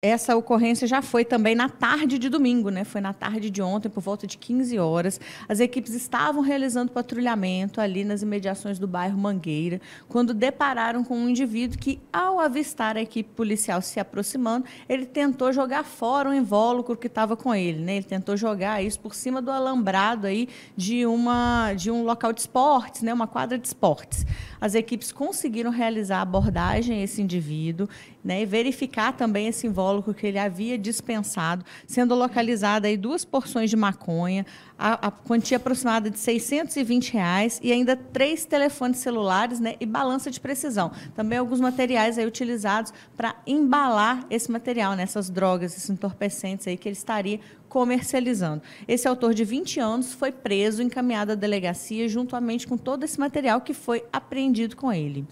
essa ocorrência já foi também na tarde de domingo, né? Foi na tarde de ontem, por volta de 15 horas. As equipes estavam realizando patrulhamento ali nas imediações do bairro Mangueira, quando depararam com um indivíduo que, ao avistar a equipe policial se aproximando, ele tentou jogar fora o invólucro que estava com ele, né? Ele tentou jogar isso por cima do alambrado aí de uma de um local de esportes, né? Uma quadra de esportes. As equipes conseguiram realizar a abordagem a esse indivíduo, né? E verificar também esse invólucro psicólogo que ele havia dispensado, sendo localizada aí duas porções de maconha, a, a quantia aproximada de 620 reais e ainda três telefones celulares né, e balança de precisão. Também alguns materiais aí utilizados para embalar esse material, né, essas drogas, esses entorpecentes aí que ele estaria comercializando. Esse autor de 20 anos foi preso, encaminhado à delegacia, juntamente com todo esse material que foi apreendido com ele.